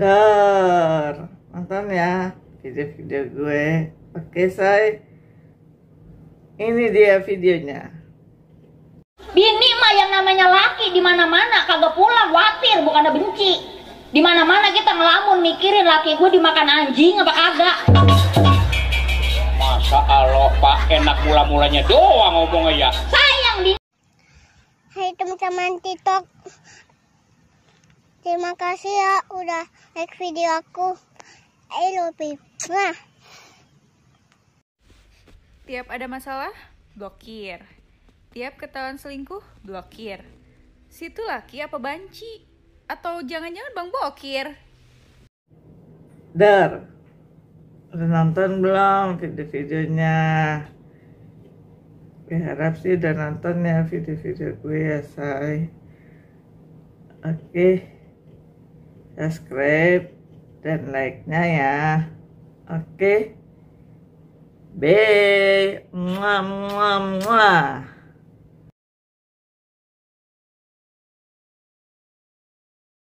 Dor nonton ya video-video gue oke say ini dia videonya bini mah yang namanya laki di mana mana kagak pulang khawatir bukan ada benci di mana mana kita ngelamun mikirin laki gue dimakan anjing apa kagak masa Allah pak enak mula-mulanya doang ngomongnya ya sayang bini Hai teman-teman TikTok, Terima kasih ya udah like video aku. I love you. Nah. Tiap ada masalah, blokir. Tiap ketahuan selingkuh, blokir. Situ laki apa banci? Atau jangan-jangan Bang blokir? Der, udah nonton belum video-videonya? Gue harap sih udah nonton ya video-video gue ya, say. Oke. Okay subscribe dan like-nya ya oke okay. B, muah, muah, muah.